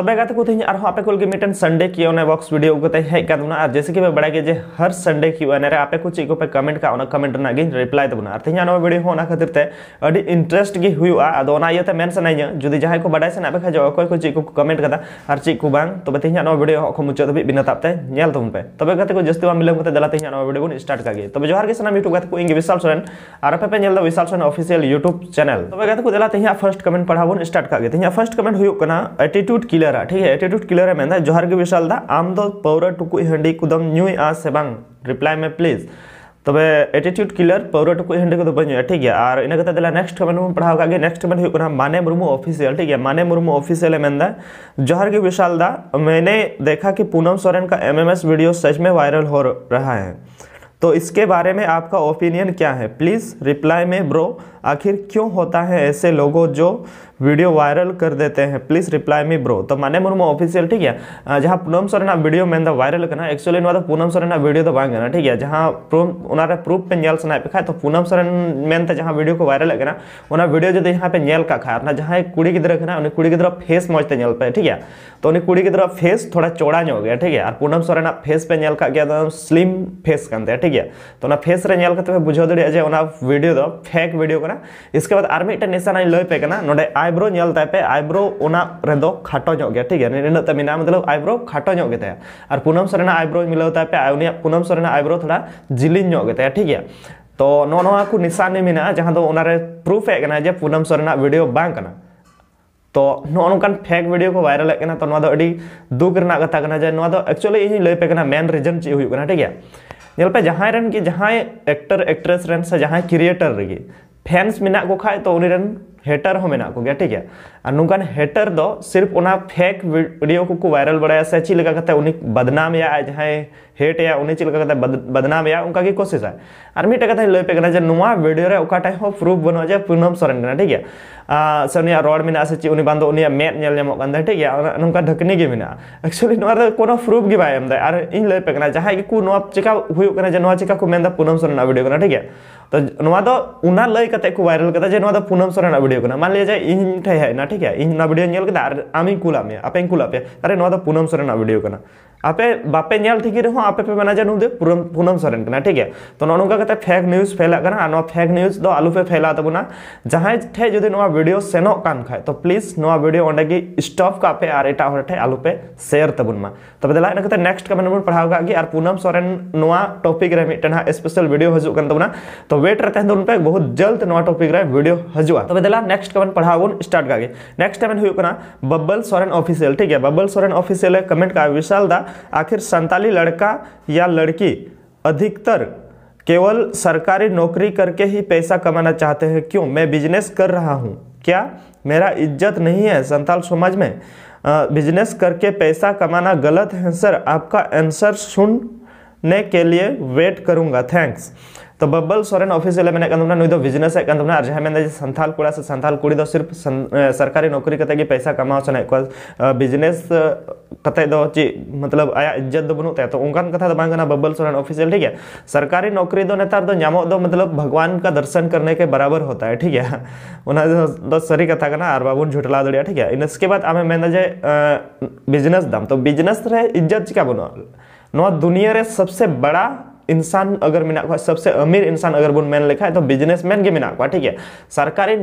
तब गाते को थिन आरो आपे कोल के संडे की ओने बॉक्स वीडियो को तै जैसे कि बड़ा के जे हर संडे की ओने रे आपे कुछ पे कमेंट का कमेंट ना रिप्लाई दबना तो अर्थ जानो वीडियो होना खातिर ते अडी इंटरेस्ट की हुई आ अदो ना जहां को बड़ा से ना बेखा जो कोई कुछ कमेंट करता हर चीज को बांग तो बते जानो वीडियो को मुचो तभी तो बिना ताप ते नेल गाते को जस्ते मिले को ते दला ते जानो स्टार्ट का गे तबे तो के सना YouTube गाते को इंग विशाल सरन आरो पे पे Vishal Saran official YouTube channel तबे गाते को दला ते फर्स्ट कमेंट पढावो स्टार्ट का गे ते कमेंट हुयो एटीट्यूड क्लियर क्लियर ठीक है एटीट्यूड क्लियर है जोहर की विशाल दा आम दो तो पौर टुकु हंडी कुदम न्यू आ से बांग रिप्लाई में प्लीज तब एटीट्यूड क्लियर पौर टुकु हंडी कुदम न्यू ठीक है और इनका कहते हैं नेक्स्ट कमेंट में पढ़ा होगा नेक्स्ट कमेंट हो माने मुर्मू ऑफिसियल ठीक है माने मुर्मू ऑफिसियल है मैंने जोहर की विशाल दा मैंने देखा कि पूनम सोरेन का एम वीडियो सच में वायरल हो रहा है तो इसके बारे में आपका ओपिनियन क्या है प्लीज रिप्लाई में ब्रो आखिर क्यों होता है ऐसे लोगों जो वीडियो वायरल कर देते हैं प्लीज़ रिप्लाई मी ब्रो तो माने मुर्मू ऑफिशियल ठीक है जहाँ पूनम सर ना वीडियो में वायरल करना एक्चुअली ना पूनम सर ना वीडियो तो बांग करना ठीक है जहाँ उन प्रूफ पे नल सुना ᱯᱮ ᱠᱷᱟᱡ ᱛᱚ ᱯᱩᱱᱟᱢ ᱥᱚᱨᱮᱱ ᱢᱮᱱᱛᱮ ᱡᱟᱦᱟᱸ वीडियो को वायरल करना उन वीडियो जो यहाँ पे नल का ᱠᱷᱟᱡ ना जहाँ कुड़ी गिद्रा खाना उन्हें कुड़ी गिद्रा फेस मजते नल पे ठीक है तो उन्हें कुड़ी गिद्रा फेस थोड़ा चौड़ा ᱧᱚᱜ गया ठीक है और पूनम सोरेन फेस पे नल का गया स्लिम फेस कहते हैं ठीक है तो फेस रेल ᱨᱮ ᱧᱮᱞ ᱠᱟᱛᱮ ᱵᱩᱡᱷᱟᱹᱣ ᱫᱟᱲᱮᱭᱟᱜᱼᱟ ᱡᱮ ᱚᱱᱟ ᱵᱷᱤᱰᱤᱭᱳ ᱫᱚ ᱯᱷᱮᱠ इसके बाद आर मिट्टे नेशन आई लय पे करना आईब्रो नल तापे आईब्रो ओना खाटो ᱧᱚᱜ ᱜᱮ ᱴᱷᱤᱠ ᱜᱮᱭᱟ ᱱᱤᱱᱟᱹᱜ ᱛᱟ ᱢᱮᱱᱟᱜᱼᱟ ᱢᱚᱛᱞᱚᱵ ᱟᱭᱵᱨᱳ ᱠᱷᱟᱴᱚ ᱧᱚᱜ ᱜᱮᱛᱟᱭᱟ ᱟᱨ ᱯᱩᱱᱟᱢ ᱥᱚᱨᱮᱱᱟᱜ आईब्रो मिलाव पे ᱩᱱᱤᱭᱟᱜ ᱯᱩᱱᱟᱢ आईब्रो थोड़ा जिली ᱧᱚᱜ ᱜᱮᱛᱟᱭᱟ ᱴᱷᱤक ᱜᱮᱭᱟ तो नोनवा को निशाने में ना जहाँ तो प्रूफ हे जे पूनम सोरेना वीडियो बांग तो नोनकान फेक वीडियो को वायरल करना तो दुख रहा कथा करना जे एक्चुअली इन लैपे मेन रिजन चे हुई ठीक है नलपे जहाँ रन की जहाँ एक्टर एक्ट्रेस से जहाँ क्रिएटर रगी फैंस मेना को खाए तो उन्हें हेटर हो मेना को ठीक है और नुकान हेटर दो सिर्फ उना फेक वीडियो को, वायरल बड़ा से चीज लगा कहता है बदनाम या जहाँ हेट या उन्हें चीज लगा बदनाम या उनका की कोशिश है और मिट्टा कहता लैपे कहना जे वीडियो रे हो प्रूफ बनो जे पूनम सोरेन ठीक है से रोड में से चीज उन्हें बांधो नेल ठीक है नुका ढकनी के मेना एक्चुअली नुआ कोनो प्रूफ की बाय एम दे और इन लैपे कहना की को नुआ चेक जे को पूनम सोरेन वीडियो ठीक है तो ᱚᱱᱟ ᱞᱟᱹᱭ ᱠᱟᱛᱮ ᱠᱚ ᱵᱷᱟᱭᱨᱟᱞ ᱠᱟᱫᱟ ᱡᱮ ᱱᱚᱣᱟ ᱫᱚ ᱯᱩᱱᱚᱢ ᱥᱚᱨᱮᱱᱟᱜ ᱵᱷᱤᱰᱤᱭᱳ ᱠᱟᱱᱟ ᱢᱟᱱᱞᱤᱭᱟ ᱡᱮ ᱤᱧ ᱴᱷᱮᱡ ᱦᱮᱡ ᱮᱱᱟ ᱴᱷᱤᱠ ᱜᱮᱭᱟ ᱤᱧ ᱚᱱᱟ ᱵᱷᱤᱰᱤᱭᱳᱧ ᱧᱮᱞ ᱠᱮᱫᱟ ᱟᱨ ᱟᱢᱤᱧ ᱠᱩᱞᱟᱜ ᱢᱮᱭᱟ ᱟᱯᱮᱧ ᱠᱩᱞᱟᱜ ᱯᱮᱭᱟ ᱟᱨᱮ ᱱᱚᱣᱟ ᱫᱚ ᱯᱩᱱᱚᱢ ᱥᱚᱨᱮᱱᱟᱜ ᱵᱷᱤᱰᱤᱭᱳ ᱠᱟᱱᱟ आपे बापे नल थी हाँ आपे पे मेना जानू पूनम सरन करना ठीक है तो नोना फेक न्यूज फैला करना और फेक न्यूज दो आलूपे फैला तबना तो जहाँ ठे जो भिडियो सेनों खा तो प्लीज ना भिडियो अंडे स्टॉप का पे और एट हर ठे आलूपे शेयर तबुनमा तो तब तो दिला इनका नेक्स्ट कमेंट में पढ़ा कि पूनम सरन ना टॉपिक मिट्टा स्पेशल भिडियो हजन तबना तो वेट रहे उनपे बहुत जल्द ना टॉपिक भिडियो हजु तब दिला नेक्स्ट कमेंट पढ़ा स्टार्ट का नेक्स्ट कमेंट हो बब्बल सरन ऑफिसियल ठीक है बब्बल सरन ऑफिसियल कमेंट का विशाल दा आखिर संताली लड़का या लड़की अधिकतर केवल सरकारी नौकरी करके ही पैसा कमाना चाहते हैं क्यों मैं बिजनेस कर रहा हूँ क्या मेरा इज्जत नहीं है संताल समाज में बिजनेस करके पैसा कमाना गलत है सर आपका आंसर सुनने के लिए वेट करूँगा थैंक्स तो ᱵᱟᱵᱵᱟᱞ ᱥᱚᱨᱮᱱ ᱚᱯᱷᱤᱥᱤᱭᱟᱞ ᱮ ᱢᱮᱱᱮᱫ ᱠᱟᱱ ᱛᱟᱵᱚᱱᱟ ᱱᱩᱭ ᱫᱚ ᱵᱤᱡᱽᱱᱮᱥ ᱮᱫ ᱠᱟᱱ ᱛᱟᱵᱚᱱᱟ ᱟᱨ ᱡᱟᱦᱟᱸᱭ ᱢᱮᱱᱫᱟ ᱡᱮ ᱥᱟᱱᱛᱟᱲ ᱠᱚᱲᱟ ᱥᱮ ची मतलब आया इज्जत दो तो उनकान कथा तो बांगना बब्बल सोरेन ऑफिशियल ठीक है सरकारी नौकरी दो नेतार दो न्यामो मतलब भगवान का दर्शन करने के बराबर होता है ठीक है उन्हें सरी कथा करना आर बाबून झुटला दड़िया ठीक है इसके बाद आमे मेन जे बिजनेस दाम तो बिजनेस इज्जत चिका बनो दुनिया रे सबसे बड़ा इंसान अगर मेना सबसे अमीर इंसान अगर बोन मैन लिखा है तो बिजनेसमैन गे मेना को ठीक है सरकारी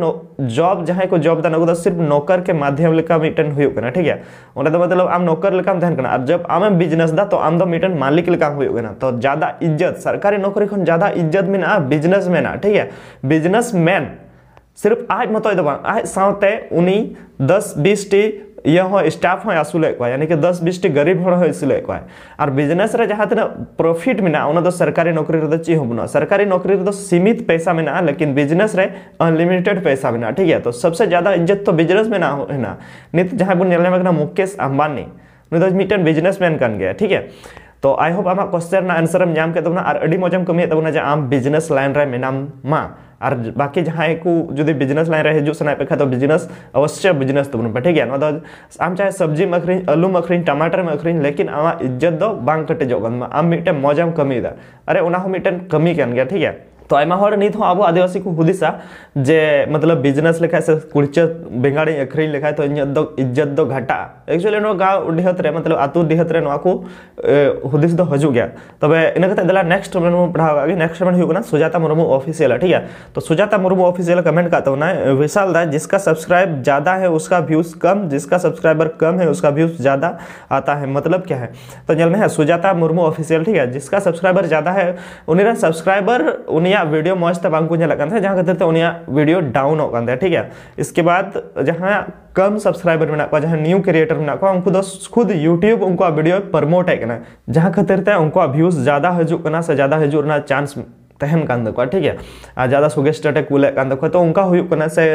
जॉब जहां को जॉब दान सिर्फ नौकर के माध्यम लेका मिटन हुई ठीक है उन्हें तो मतलब आम नौकर लेकाम तहन करना जब आम बिजनेस दा तो आम तो मिटन मालिक लेकाम हुई तो ज्यादा इज्जत सरकारी नौकरी खन ज्यादा इज्जत बिजनेस मैन ठीक है बिजनेस मैन सिर्फ आज मत तो आज साथ उनी दस बीस टी स्टाफ हम आसूलेगे यानी कि दस बीस गरीब हर हसूलेगे और बिजनेस जहाँ तक प्रफिट में सरकारी नौकरी तो ची हूँ सरकारी नौकरी तो सीमित पैसा मे लेकिन बिजनेस अनलिमिटेड पैसा मे ठीक है तो सबसे ज्यादा इज्जत तो बिजनेस मे नित बोलना मुकेश अम्बानी मिट्ट बिजनेसमैन ठीक है तो आई होप तो आम कोश्चन एनसर नाम मजेम कमी तब बिजनेस लाइन में और बाकी जहाँ एक जो बिजनेस लाइन रहे जो सनाय पे तो बिजनेस अवश्य बिजनेस तब बैठे गया है तो आम चाहे सब्जी में अखरी आलू में अखरी टमाटर में अखरी लेकिन आम इज्जत दो बांग कटेजोग आम मिट्टे मौजाम कमीदा अरे उना मिट्टे कमी कान गया ठीक है तो नहीं अब तो आदिवासी को हुदिसा जे मतलब बिजनेस लेखा से कुछ बेगाड़ी अखरी लेखा तो इज्जत दो घाटा एक्चुअली नो गांव डिहत मतलब आतु डिहत रे नोआ गया तब इन दिला नेक्स्ट में पढ़ा आगे नेक्स्ट में सुजाता मुर्मू ऑफिशियल ठीक है तो सुजाता मुर्मू ऑफिशियल कमेंट का तो विशाल दा जिसका सब्सक्राइब ज्यादा है उसका व्यूज कम जिसका सब्सक्राइबर कम है उसका व्यूज ज्यादा आता है मतलब क्या है तो जल में सुजाता मुर्मू ऑफिशियल ठीक है जिसका सब्सक्राइबर ज्यादा है उन्हें सब्सक्राइबर उन्हें वीडियो मौज तबांग को लगन जहाँ खातिर तो उन वीडियो डाउन ठीक है इसके बाद जहाँ कम सब्सक्राइबर मे को जहाँ न्यू क्रिएटर मे को उनको खुद यूट्यूब तो उनको वीडियो प्रमोट जहाँ खातिर ते उनको भ्यूज ज़्यादा हजूना से ज़्यादा हजूना चांस तहन ठीक है ज़्यादा सुगेस्टेड कुल तो उनका से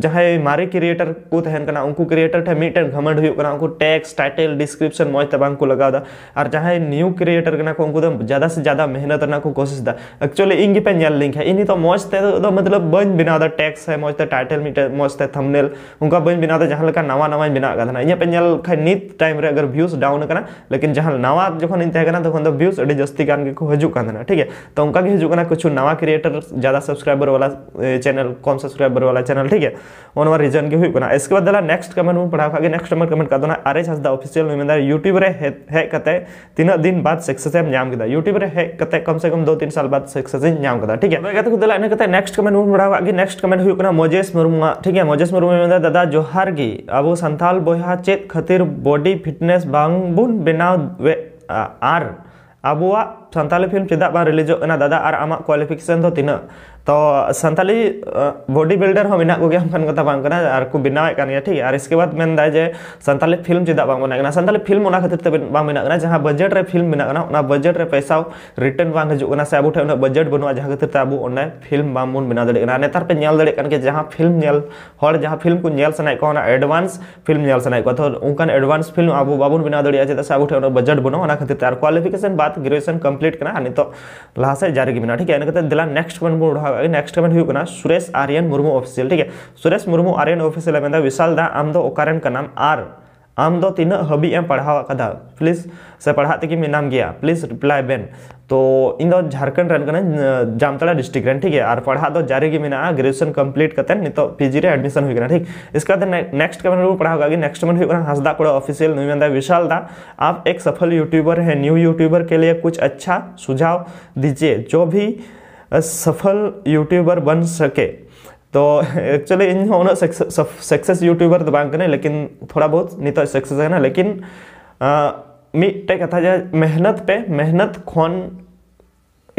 जहाँ मारे क्रिएटर को उनको क्रिएटर ठे मिट्ट घमेंड टेक्स टाइटल डिस्क्रिप्शन मज़ तक लगा दा और जहाँ न्यू क्रिएटर को उनको तो ज्यादा से ज्यादा मेहनत को कोशिश दा एक्चुअली इन गिपे लिंक है इन तो मज़ते तो, तो मतलब बन बना दा टेक्स है मज़ते टाइटल मिट्ट मज़ते थमनेल उनका बन बना दा जहाँ नवा नवा बना इंपे नित टाइम अगर भ्यूज डाउन करना लेकिन जहाँ नवा जो इनका तक भ्यूज अभी जस्ती को हजूकना ठीक है तो उनका हजूक कुछ नवा क्रिएटर ज्यादा सब्सक्राइबर वाला चैनल कम सब्सक्राइबर वाला चैनल ठीक है ऑन वर रीजन के होना इसके बाद दला नेक्स्ट कमेंट में पढ़ा खागे नेक्स्ट नंबर कमेंट कर दोना आरएच हसदा ऑफिशियल में यूट्यूब रे कते तीन दिन बाद सक्सेस एम नाम यूट्यूब रे कम से कम दो तीन साल बाद सक्सेस ठीक है तो कहते दला नेक्स्ट कमेंट में पढ़ा खागे नेक्स्ट कमेंट होना मोजेस मुर्मू ठीक है मोजेस मुर्मू में दादा जोहार गी अब सानताल बहा चेत खातिर बॉडी फिटनेस बांग बुन बनाव आर आबुआ सानी फिल्म चेदा बा रिलीजना दादा और आम क्वालिफिकेशन तो तीन तो सानी बॉडी बिल्डर हम कथा बार बनावे ठीक है इसके बाद मैं जे सानी फिल्म चेदा बना सानी फिल्म खातिर बना जहाँ बजेट फिल्म मेना बजेट पैसा रिटर्न बा हजार से अब ठेक बजेट बनू जहाँ खातिर अब फिल्म बाबन बना दिखा नेतार पे दिन जहाँ फिल्म जहाँ फिल्म को एडवांस फिल्म तो उन एडवांस फिल्म अब बाबू बना दिखा चाहे अब ठेक बजेट बनू खातिर क्वालिफिकेशन बाद ग्रेजुएशन कम कंप्लीट करना हाँ, नित तो लहास जारी ठीक है इनका दिला नेक्स्ट कमेंट उठा नेक्स्ट कमेंट होना सुरेश आर्यन मुर्मू ऑफिसियल ठीक है सुरेश मुर्मू आर्यन ऑफिसियल विशाल दा आम ओकारन का आर आम दो तीन हबी एम पढ़ाव कदा प्लीज से पढ़ा तक मेनाम गया प्लीज रिप्लाई बेन तो इन दो झारखंड रन जामताड़ा डिस्ट्रिक्ट रन ठीक है और पढ़ा दो जारी की मेना ग्रेजुएशन कंप्लीट करते नित पीजी रे एडमिशन हुई ठीक बाद नेक्स्ट कमेंट में पढ़ा होगा नेक्स्ट कमेंट हुई हंसदा कोड़ा ऑफिशियल न्यू विशाल दा आप एक सफल यूट्यूबर हैं न्यू यूट्यूबर के लिए कुछ अच्छा सुझाव दीजिए जो भी सफल यूट्यूबर बन सके तो एक्चुअली इन होना सक्सेस यूट्यूबर तो बांग नहीं लेकिन थोड़ा बहुत तो सक्सेस है ना लेकिन मीटे कथा जाए मेहनत पे मेहनत खोन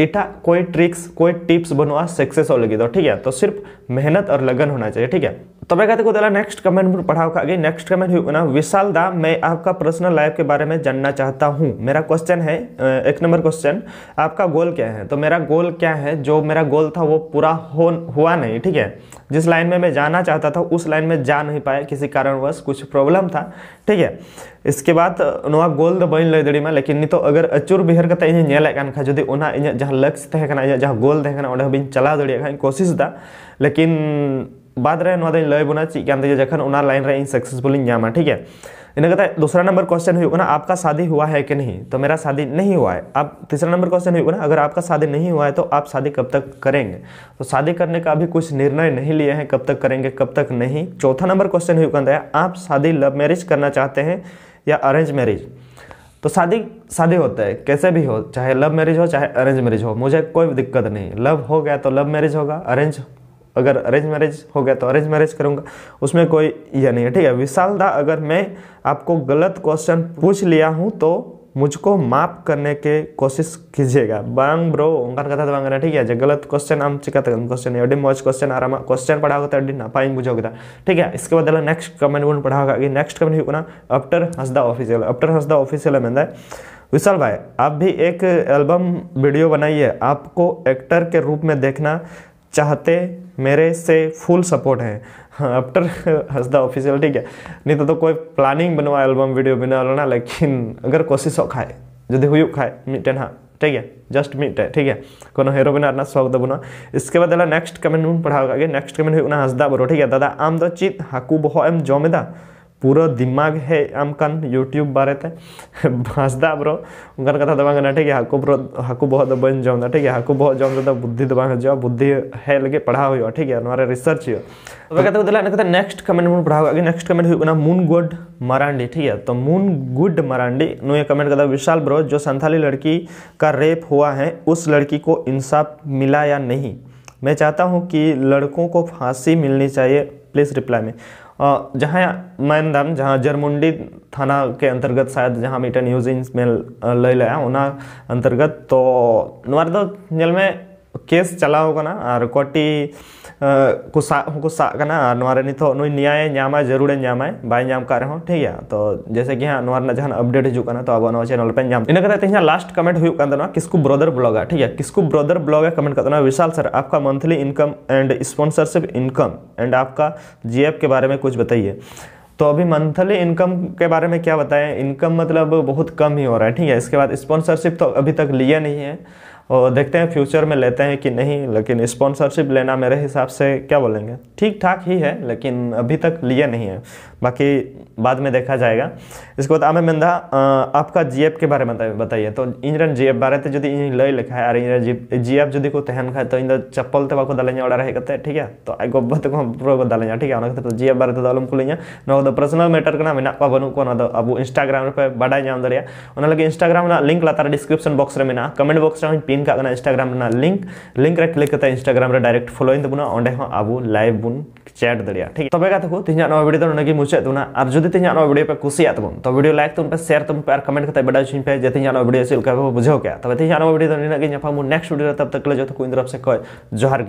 इटा कोई ट्रिक्स कोई टिप्स बनवा सक्सेस हो लगी तो ठीक है तो सिर्फ मेहनत और लगन होना चाहिए ठीक है तब तबाला नेक्स्ट कमेंट में पढ़ाओ आगे नेक्स्ट कमेंट हुई ना विशाल दा मैं आपका पर्सनल लाइफ के बारे में जानना चाहता हूँ मेरा क्वेश्चन है एक नंबर क्वेश्चन आपका गोल क्या है तो मेरा गोल क्या है जो मेरा गोल था वो पूरा हो हुआ नहीं ठीक है जिस लाइन में मैं जाना चाहता था उस लाइन में जा नहीं पाया किसी कारणवश कुछ प्रॉब्लम था ठीक है इसके बाद नवा गोल तो बन लै दड़ी लेकिन नितो अगर अचूर बिहर का तो इन नेले कान खा जदी ओना इने जहां लक्ष्य थे काना जहां गोल थे बिन चला दड़ी खान कोशिश दा लेकिन बाद रे नोदा लय बोना ची कान दे जखन उना लाइन रे इन सक्सेसफुल ᱧᱟᱢᱟ ठीक है इन कहता है दूसरा नंबर क्वेश्चन होना आपका शादी हुआ है कि नहीं तो मेरा शादी नहीं हुआ है आप तीसरा नंबर क्वेश्चन होगा ना अगर आपका शादी नहीं हुआ है तो आप शादी कब तक करेंगे तो शादी करने का अभी कुछ निर्णय नहीं लिए हैं कब तक करेंगे कब तक नहीं चौथा नंबर क्वेश्चन होगा है आप शादी लव मैरिज करना चाहते हैं या अरेंज मैरिज तो शादी शादी होता है कैसे भी हो चाहे लव मैरिज हो चाहे अरेंज मैरिज हो मुझे कोई दिक्कत नहीं लव हो गया तो लव मैरिज होगा अरेंज अगर अरेंज मैरिज हो गया तो अरेंज मैरिज करूँगा उसमें कोई यह नहीं है ठीक है विशाल दा अगर मैं आपको गलत क्वेश्चन पूछ लिया हूँ तो मुझको माफ करने के कोशिश कीजिएगा बांग ब्रो उनका कथा तो बांगना ठीक है जो गलत क्वेश्चन हम चिका था क्वेश्चन एवडी मौज क्वेश्चन आराम क्वेश्चन पढ़ा होता तो है ना पाइंग बुझो होगा ठीक है इसके बाद नेक्स्ट कमेंट बुन पढ़ा होगा कि नेक्स्ट कमेंट होना after Hansda official after Hansda official है मैंने विशाल भाई आप भी एक एल्बम वीडियो बनाइए आपको एक्टर के रूप में देखना चाहते मेरे से फुल सपोर्ट है आफ्टर हज द ऑफिशियल ठीक है नहीं तो, तो कोई प्लानिंग बनवा एल्बम वीडियो बना लो ना लेकिन अगर कोशिश खाए जुदी हुई खाए मिट्टन हाँ ठीक है जस्ट मिट्टे ठीक है को हिरो बिना अपना शौक ना इसके बाद नेक्स्ट कमेंट पढ़ा नेक्स्ट कमेंट हंसदा बरो ठीक है दादा आम दो तो चीज हाकू बहुत एम जमेदा पूरा दिमाग है कान यूट्यूब बारे ते भाजदा ब्रो उनका कथा तो ना ठीक है हाकु ब्रो हाकु बहुत बन जाऊँ ना ठीक है हाकु बहुत जाऊँ तो बुद्धि दबांग जाओ बुद्धि है लगे पढ़ा हो ठीक है हमारे रिसर्च हो तब कथा बदला ना कथा नेक्स्ट कमेंट में पढ़ा हुआ नेक्स्ट कमेंट ना मून गुड मरांडी ठीक है तो मून गुड मरांडी नुए कमेंट करता विशाल ब्रो जो संथाली लड़की का रेप हुआ है उस लड़की को इंसाफ मिला या नहीं मैं चाहता हूँ कि लड़कों को फांसी मिलनी चाहिए प्लीज़ रिप्लाई में जहाँ मैं दाम जहाँ जरमुंडी थाना के अंतर्गत शायद जहाँ मीटर न्यूज इन में लय लिया उना अंतर्गत तो नवार में केस चला कटी को कोटी न्याय नाम जरूर नामा नाम का ठीक है तो जैसे कि हाँ ना जहाँ अपडेट हजना तो अब चैनल पे नाम तेज लास्ट कमेंट होना किसको ब्रदर ब्लॉग ठीक है किसको ब्रदर ब्लॉग कमेंट करता विशाल सर आपका monthly income and sponsorship income and आपका जी के बारे में कुछ बताइए तो अभी मंथली इनकम के बारे में क्या बताएं इनकम मतलब बहुत कम ही हो रहा है ठीक है इसके बाद स्पॉन्सरशिप तो अभी तक लिया नहीं है और देखते हैं फ्यूचर में लेते हैं कि नहीं लेकिन स्पॉन्सरशिप लेना मेरे हिसाब से क्या बोलेंगे ठीक ठाक ही है लेकिन अभी तक लिए नहीं है बाकी बाद में देखा जाएगा इसके बाद आमिर मेन्धा आपका जी के बारे में बताइए तो इंजन जीएफ बारे में तो ले लिखा है और इंजन एफ जो को तहन खा तो इन चप्पल तो बाको दाले ओड़ा हेज ठीक है तो आई गोबर तक पूरा को दाले ठीक है उन जी एफ बारे तो तो में ना तो पर्सनल मैटर का मेना पा बनू को अब इंस्टाग्राम पे बाडा नाम दरिया इंस्टाग्राम लिंक लातार डिस्क्रिप्शन बॉक्स में कमेंट बॉक्स पिन लिंक आगना इंस्टाग्राम ना लिंक लिंक रे क्लिक करता इंस्टाग्राम रे डायरेक्ट फॉलोइंग तबुना ओंडे हो आबु लाइव बुन चैट दड़िया ठीक तबे का तको तिना नवा वीडियो तो नगे मुचे तुना और जदी तिना नवा वीडियो पे कुसिया तबन तो वीडियो लाइक तुम पे शेयर तुम तो पे और कमेंट करता बड़ा छिन पे जे तिना नवा वीडियो से लका बुझो क्या तो तिना नवा वीडियो निना के नेक्स्ट वीडियो तब तक ले जो तो को इंद्रप से कह जोहार